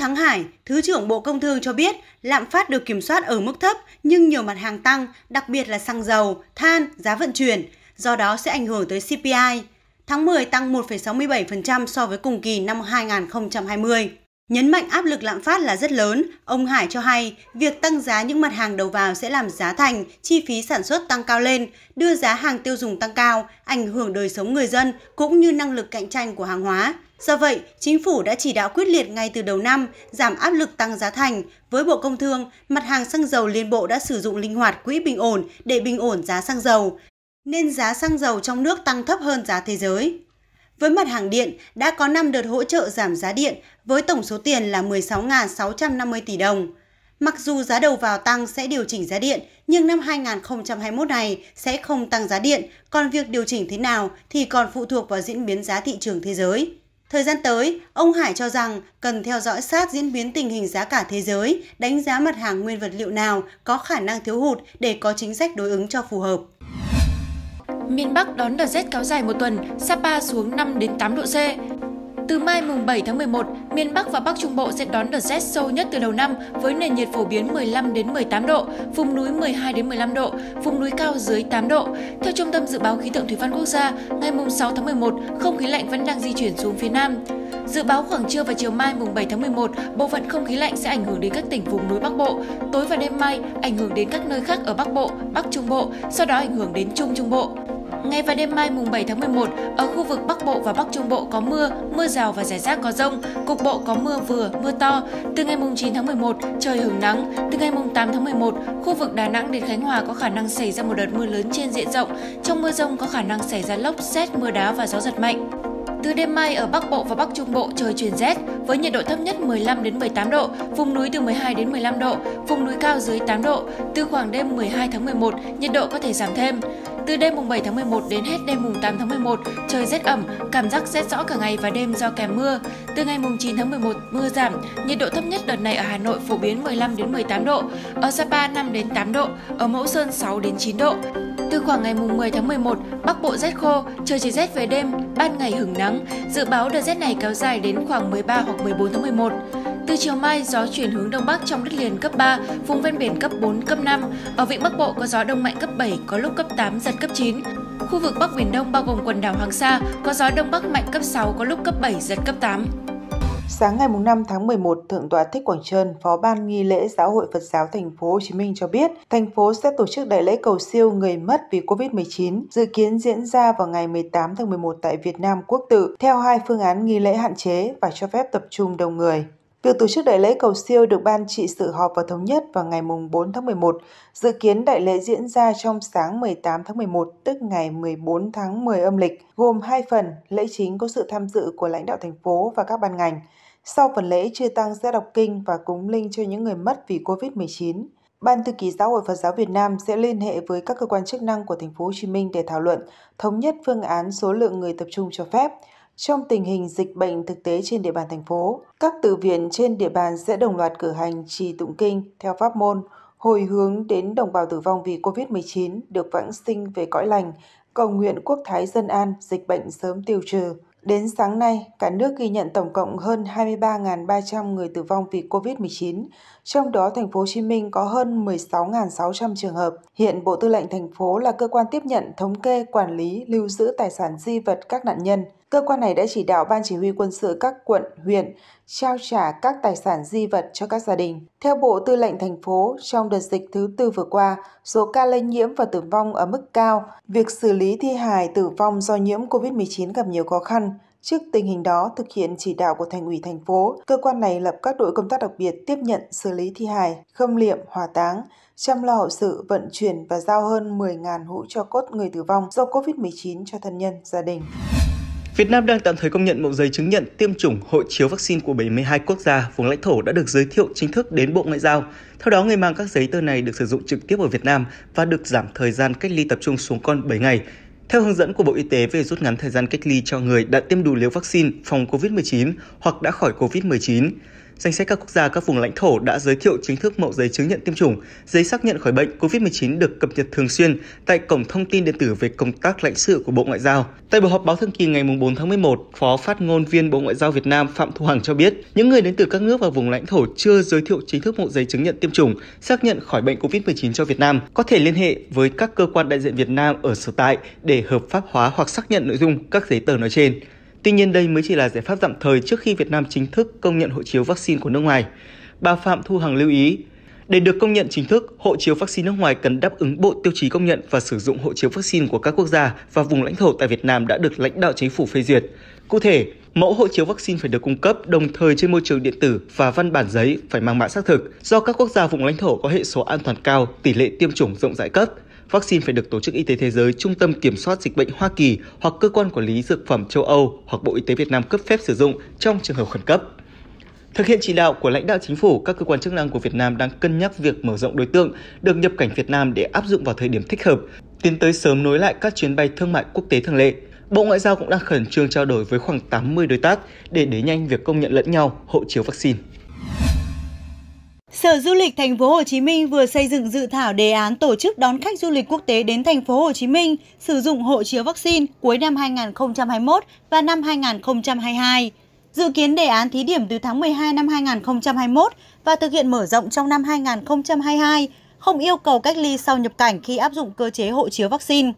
Thắng Hải, Thứ trưởng Bộ Công Thương cho biết lạm phát được kiểm soát ở mức thấp nhưng nhiều mặt hàng tăng, đặc biệt là xăng dầu, than, giá vận chuyển, do đó sẽ ảnh hưởng tới CPI. Tháng 10 tăng 1,67% so với cùng kỳ năm 2020. Nhấn mạnh áp lực lạm phát là rất lớn, ông Hải cho hay việc tăng giá những mặt hàng đầu vào sẽ làm giá thành, chi phí sản xuất tăng cao lên, đưa giá hàng tiêu dùng tăng cao, ảnh hưởng đời sống người dân cũng như năng lực cạnh tranh của hàng hóa do vậy chính phủ đã chỉ đạo quyết liệt ngay từ đầu năm giảm áp lực tăng giá thành với bộ công thương mặt hàng xăng dầu liên bộ đã sử dụng linh hoạt quỹ bình ổn để bình ổn giá xăng dầu nên giá xăng dầu trong nước tăng thấp hơn giá thế giới với mặt hàng điện, đã có 5 đợt hỗ trợ giảm giá điện với tổng số tiền là 16.650 tỷ đồng. Mặc dù giá đầu vào tăng sẽ điều chỉnh giá điện, nhưng năm 2021 này sẽ không tăng giá điện, còn việc điều chỉnh thế nào thì còn phụ thuộc vào diễn biến giá thị trường thế giới thời gian tới ông hải cho rằng cần theo dõi sát diễn biến tình hình giá cả thế giới đánh giá mặt hàng nguyên vật liệu nào có khả năng thiếu hụt để có chính sách đối ứng cho phù hợp miền bắc đón đợt rét kéo dài một tuần sapa xuống 5 đến 8 độ c từ mai mùng 7 tháng 11, miền Bắc và Bắc Trung Bộ sẽ đón đợt rét sâu nhất từ đầu năm với nền nhiệt phổ biến 15 đến 18 độ, vùng núi 12 đến 15 độ, vùng núi cao dưới 8 độ. Theo Trung tâm Dự báo Khí tượng Thủy văn Quốc gia, ngày mùng 6 tháng 11, không khí lạnh vẫn đang di chuyển xuống phía Nam. Dự báo khoảng trưa và chiều mai mùng 7 tháng 11, bộ phận không khí lạnh sẽ ảnh hưởng đến các tỉnh vùng núi Bắc Bộ. Tối và đêm mai, ảnh hưởng đến các nơi khác ở Bắc Bộ, Bắc Trung Bộ, sau đó ảnh hưởng đến Trung Trung Bộ. Ngày và đêm mai mùng 7 tháng 11, ở khu vực Bắc Bộ và Bắc Trung Bộ có mưa, mưa rào và rải rác có rông, cục bộ có mưa vừa, mưa to. Từ ngày mùng 9 tháng 11, trời hứng nắng. Từ ngày mùng 8 tháng 11, khu vực Đà Nẵng đến Khánh Hòa có khả năng xảy ra một đợt mưa lớn trên diện rộng. Trong mưa rông có khả năng xảy ra lốc, xét, mưa đá và gió giật mạnh. Từ đêm mai ở Bắc Bộ và Bắc Trung Bộ trời chuyển rét với nhiệt độ thấp nhất 15 đến 18 độ, vùng núi từ 12 đến 15 độ, vùng núi cao dưới 8 độ. Từ khoảng đêm 12 tháng 11, nhiệt độ có thể giảm thêm. Từ đêm mùng 7 tháng 11 đến hết đêm mùng 8 tháng 11, trời rét ẩm, cảm giác rét rõ cả ngày và đêm do kèm mưa. Từ ngày mùng 9 tháng 11, mưa giảm, nhiệt độ thấp nhất đợt này ở Hà Nội phổ biến 15 đến 18 độ, ở Sapa 5 đến 8 độ, ở Mẫu Sơn 6 đến 9 độ. Từ khoảng ngày mùng 10 tháng 11, Bắc Bộ rét khô, trời chỉ rét về đêm, ban ngày hứng nắng. Dự báo đợt rét này kéo dài đến khoảng 13 hoặc 14 tháng 11. Từ chiều mai, gió chuyển hướng đông bắc trong đất liền cấp 3, vùng ven biển cấp 4, cấp 5. Ở vịnh Bắc Bộ có gió đông mạnh cấp 7, có lúc cấp 8, giật cấp 9. Khu vực Bắc Biển Đông bao gồm quần đảo Hoàng Sa có gió đông bắc mạnh cấp 6, có lúc cấp 7, giật cấp 8. Sáng ngày 5 tháng 11, Thượng tọa Thích Quảng Trơn, Phó Ban Nghi lễ Giáo hội Phật giáo Thành phố Hồ Chí Minh cho biết, thành phố sẽ tổ chức đại lễ cầu siêu người mất vì Covid-19, dự kiến diễn ra vào ngày 18 tháng 11 tại Việt Nam Quốc tự theo hai phương án nghi lễ hạn chế và cho phép tập trung đông người. Việc tổ chức đại lễ cầu siêu được Ban trị sự họp và thống nhất vào ngày 4 tháng 11. Dự kiến đại lễ diễn ra trong sáng 18 tháng 11, tức ngày 14 tháng 10 âm lịch, gồm hai phần, lễ chính có sự tham dự của lãnh đạo thành phố và các ban ngành. Sau phần lễ, chư tăng sẽ đọc kinh và cúng linh cho những người mất vì COVID-19. Ban thư ký Giáo hội Phật giáo Việt Nam sẽ liên hệ với các cơ quan chức năng của thành phố Hồ Chí Minh để thảo luận, thống nhất phương án số lượng người tập trung cho phép. Trong tình hình dịch bệnh thực tế trên địa bàn thành phố, các tự viện trên địa bàn sẽ đồng loạt cử hành trì tụng kinh theo pháp môn hồi hướng đến đồng bào tử vong vì COVID-19 được vãng sinh về cõi lành, cầu nguyện quốc thái dân an, dịch bệnh sớm tiêu trừ. Đến sáng nay, cả nước ghi nhận tổng cộng hơn 23.300 người tử vong vì COVID-19, trong đó thành phố Hồ Chí Minh có hơn 16.600 trường hợp. Hiện Bộ Tư lệnh thành phố là cơ quan tiếp nhận, thống kê, quản lý, lưu giữ tài sản di vật các nạn nhân. Cơ quan này đã chỉ đạo Ban Chỉ huy quân sự các quận, huyện trao trả các tài sản di vật cho các gia đình. Theo Bộ Tư lệnh thành phố, trong đợt dịch thứ tư vừa qua, số ca lây nhiễm và tử vong ở mức cao. Việc xử lý thi hài tử vong do nhiễm COVID-19 gặp nhiều khó khăn. Trước tình hình đó, thực hiện chỉ đạo của thành ủy thành phố, cơ quan này lập các đội công tác đặc biệt tiếp nhận, xử lý thi hài, khâm liệm, hỏa táng, chăm lo hậu sự, vận chuyển và giao hơn 10.000 hũ cho cốt người tử vong do COVID-19 cho thân nhân, gia đình. Việt Nam đang tạm thời công nhận mẫu giấy chứng nhận tiêm chủng hộ chiếu vaccine của 72 quốc gia, vùng lãnh thổ đã được giới thiệu chính thức đến Bộ Ngoại giao. Theo đó, người mang các giấy tờ này được sử dụng trực tiếp ở Việt Nam và được giảm thời gian cách ly tập trung xuống còn 7 ngày. Theo hướng dẫn của Bộ Y tế về rút ngắn thời gian cách ly cho người đã tiêm đủ liều vaccine phòng COVID-19 hoặc đã khỏi COVID-19, danh sách các quốc gia các vùng lãnh thổ đã giới thiệu chính thức mẫu giấy chứng nhận tiêm chủng, giấy xác nhận khỏi bệnh COVID-19 được cập nhật thường xuyên tại cổng thông tin điện tử về công tác lãnh sự của Bộ Ngoại giao. Tại buổi họp báo thường kỳ ngày 4 tháng 11, Phó phát ngôn viên Bộ Ngoại giao Việt Nam Phạm Thu Hằng cho biết, những người đến từ các nước và vùng lãnh thổ chưa giới thiệu chính thức mẫu giấy chứng nhận tiêm chủng, xác nhận khỏi bệnh COVID-19 cho Việt Nam có thể liên hệ với các cơ quan đại diện Việt Nam ở sở tại để hợp pháp hóa hoặc xác nhận nội dung các giấy tờ nói trên. Tuy nhiên đây mới chỉ là giải pháp tạm thời trước khi Việt Nam chính thức công nhận hộ chiếu vaccine của nước ngoài. Bà Phạm Thu Hằng lưu ý, để được công nhận chính thức, hộ chiếu vaccine nước ngoài cần đáp ứng bộ tiêu chí công nhận và sử dụng hộ chiếu vaccine của các quốc gia và vùng lãnh thổ tại Việt Nam đã được lãnh đạo chính phủ phê duyệt. Cụ thể, mẫu hộ chiếu vaccine phải được cung cấp đồng thời trên môi trường điện tử và văn bản giấy phải mang mã xác thực do các quốc gia vùng lãnh thổ có hệ số an toàn cao, tỷ lệ tiêm chủng rộng rãi cấp vaccine phải được Tổ chức Y tế Thế giới, Trung tâm Kiểm soát Dịch bệnh Hoa Kỳ hoặc Cơ quan Quản lý Dược phẩm châu Âu hoặc Bộ Y tế Việt Nam cấp phép sử dụng trong trường hợp khẩn cấp. Thực hiện chỉ đạo của lãnh đạo chính phủ, các cơ quan chức năng của Việt Nam đang cân nhắc việc mở rộng đối tượng được nhập cảnh Việt Nam để áp dụng vào thời điểm thích hợp, tiến tới sớm nối lại các chuyến bay thương mại quốc tế thường lệ. Bộ Ngoại giao cũng đang khẩn trương trao đổi với khoảng 80 đối tác để đẩy nhanh việc công nhận lẫn nhau hộ chiếu vaccine. Sở Du lịch Thành phố Hồ Chí Minh vừa xây dựng dự thảo đề án tổ chức đón khách du lịch quốc tế đến Thành phố Hồ Chí Minh sử dụng hộ chiếu vaccine cuối năm 2021 và năm 2022. Dự kiến đề án thí điểm từ tháng 12 năm 2021 và thực hiện mở rộng trong năm 2022, không yêu cầu cách ly sau nhập cảnh khi áp dụng cơ chế hộ chiếu vaccine.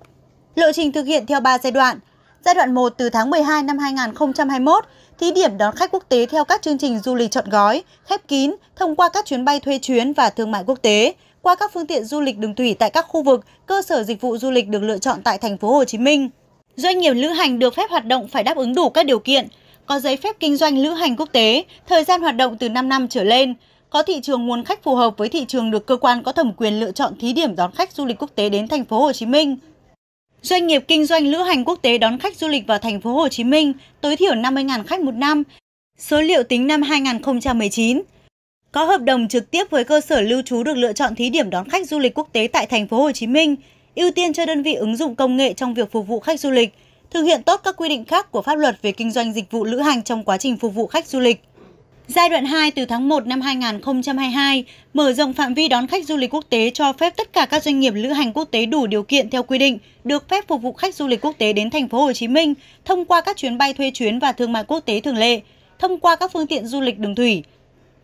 Lộ trình thực hiện theo 3 giai đoạn – Giai đoạn 1 từ tháng 12 năm 2021, thí điểm đón khách quốc tế theo các chương trình du lịch chọn gói, khép kín thông qua các chuyến bay thuê chuyến và thương mại quốc tế, qua các phương tiện du lịch đường thủy tại các khu vực, cơ sở dịch vụ du lịch được lựa chọn tại thành phố Hồ Chí Minh. Doanh nghiệp lữ hành được phép hoạt động phải đáp ứng đủ các điều kiện, có giấy phép kinh doanh lữ hành quốc tế, thời gian hoạt động từ 5 năm trở lên, có thị trường nguồn khách phù hợp với thị trường được cơ quan có thẩm quyền lựa chọn thí điểm đón khách du lịch quốc tế đến thành phố Hồ Chí Minh. Doanh nghiệp kinh doanh lữ hành quốc tế đón khách du lịch vào thành phố Hồ Chí Minh tối thiểu 50.000 khách một năm, số liệu tính năm 2019. Có hợp đồng trực tiếp với cơ sở lưu trú được lựa chọn thí điểm đón khách du lịch quốc tế tại thành phố Hồ Chí Minh, ưu tiên cho đơn vị ứng dụng công nghệ trong việc phục vụ khách du lịch, thực hiện tốt các quy định khác của pháp luật về kinh doanh dịch vụ lữ hành trong quá trình phục vụ khách du lịch. Giai đoạn 2 từ tháng 1 năm 2022 mở rộng phạm vi đón khách du lịch quốc tế cho phép tất cả các doanh nghiệp lữ hành quốc tế đủ điều kiện theo quy định được phép phục vụ khách du lịch quốc tế đến thành phố Hồ Chí Minh thông qua các chuyến bay thuê chuyến và thương mại quốc tế thường lệ, thông qua các phương tiện du lịch đường thủy.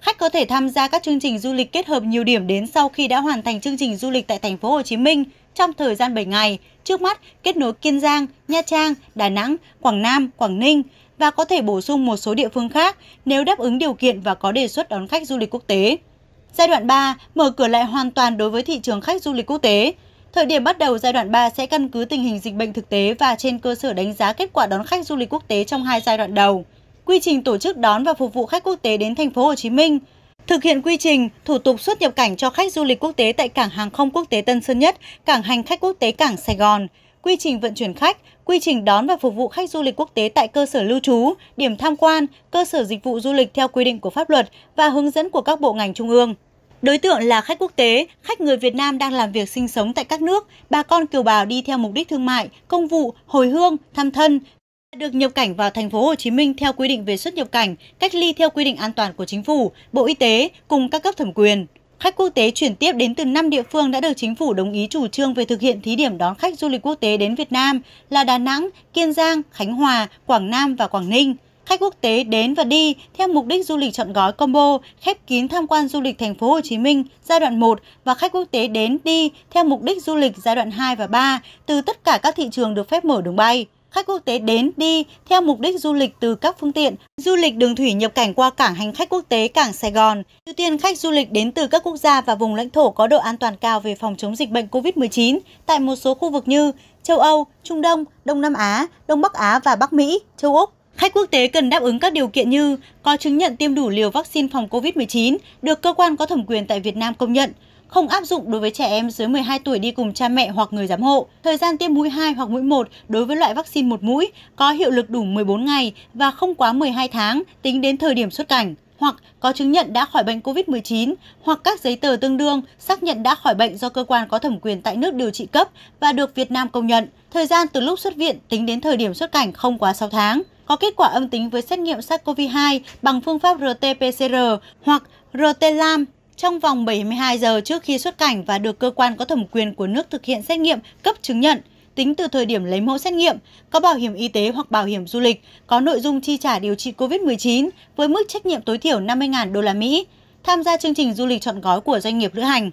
Khách có thể tham gia các chương trình du lịch kết hợp nhiều điểm đến sau khi đã hoàn thành chương trình du lịch tại thành phố Hồ Chí Minh trong thời gian 7 ngày, trước mắt kết nối Kiên Giang, Nha Trang, Đà Nẵng, Quảng Nam, Quảng Ninh và có thể bổ sung một số địa phương khác nếu đáp ứng điều kiện và có đề xuất đón khách du lịch quốc tế. Giai đoạn 3 mở cửa lại hoàn toàn đối với thị trường khách du lịch quốc tế. Thời điểm bắt đầu giai đoạn 3 sẽ căn cứ tình hình dịch bệnh thực tế và trên cơ sở đánh giá kết quả đón khách du lịch quốc tế trong hai giai đoạn đầu. Quy trình tổ chức đón và phục vụ khách quốc tế đến thành phố Hồ Chí Minh, thực hiện quy trình thủ tục xuất nhập cảnh cho khách du lịch quốc tế tại cảng hàng không quốc tế Tân Sơn Nhất, cảng hành khách quốc tế cảng Sài Gòn, quy trình vận chuyển khách, quy trình đón và phục vụ khách du lịch quốc tế tại cơ sở lưu trú, điểm tham quan, cơ sở dịch vụ du lịch theo quy định của pháp luật và hướng dẫn của các bộ ngành trung ương. Đối tượng là khách quốc tế, khách người Việt Nam đang làm việc sinh sống tại các nước, bà con kiều bào đi theo mục đích thương mại, công vụ, hồi hương, thăm thân, được nhập cảnh vào thành phố Hồ Chí Minh theo quy định về xuất nhập cảnh, cách ly theo quy định an toàn của chính phủ, Bộ Y tế cùng các cấp thẩm quyền. Khách quốc tế chuyển tiếp đến từ 5 địa phương đã được chính phủ đồng ý chủ trương về thực hiện thí điểm đón khách du lịch quốc tế đến Việt Nam là Đà Nẵng, Kiên Giang, Khánh Hòa, Quảng Nam và Quảng Ninh. Khách quốc tế đến và đi theo mục đích du lịch chọn gói combo, khép kín tham quan du lịch thành phố Hồ Chí Minh giai đoạn 1 và khách quốc tế đến đi theo mục đích du lịch giai đoạn 2 và 3 từ tất cả các thị trường được phép mở đường bay. Khách quốc tế đến đi theo mục đích du lịch từ các phương tiện du lịch đường thủy nhập cảnh qua cảng hành khách quốc tế cảng Sài Gòn. Ưu tiên khách du lịch đến từ các quốc gia và vùng lãnh thổ có độ an toàn cao về phòng chống dịch bệnh COVID-19 tại một số khu vực như châu Âu, Trung Đông, Đông Nam Á, Đông Bắc Á và Bắc Mỹ, châu Úc. Khách quốc tế cần đáp ứng các điều kiện như có chứng nhận tiêm đủ liều vaccine phòng COVID-19 được cơ quan có thẩm quyền tại Việt Nam công nhận, không áp dụng đối với trẻ em dưới 12 tuổi đi cùng cha mẹ hoặc người giám hộ. Thời gian tiêm mũi 2 hoặc mũi 1 đối với loại vaccine một mũi có hiệu lực đủ 14 ngày và không quá 12 tháng tính đến thời điểm xuất cảnh hoặc có chứng nhận đã khỏi bệnh COVID-19 hoặc các giấy tờ tương đương xác nhận đã khỏi bệnh do cơ quan có thẩm quyền tại nước điều trị cấp và được Việt Nam công nhận. Thời gian từ lúc xuất viện tính đến thời điểm xuất cảnh không quá 6 tháng. Có kết quả âm tính với xét nghiệm SARS-CoV-2 bằng phương pháp RT-PCR hoặc RT-LAM trong vòng 72 giờ trước khi xuất cảnh và được cơ quan có thẩm quyền của nước thực hiện xét nghiệm cấp chứng nhận, tính từ thời điểm lấy mẫu xét nghiệm, có bảo hiểm y tế hoặc bảo hiểm du lịch, có nội dung chi trả điều trị COVID-19 với mức trách nhiệm tối thiểu 50.000 đô la Mỹ, tham gia chương trình du lịch chọn gói của doanh nghiệp lữ hành.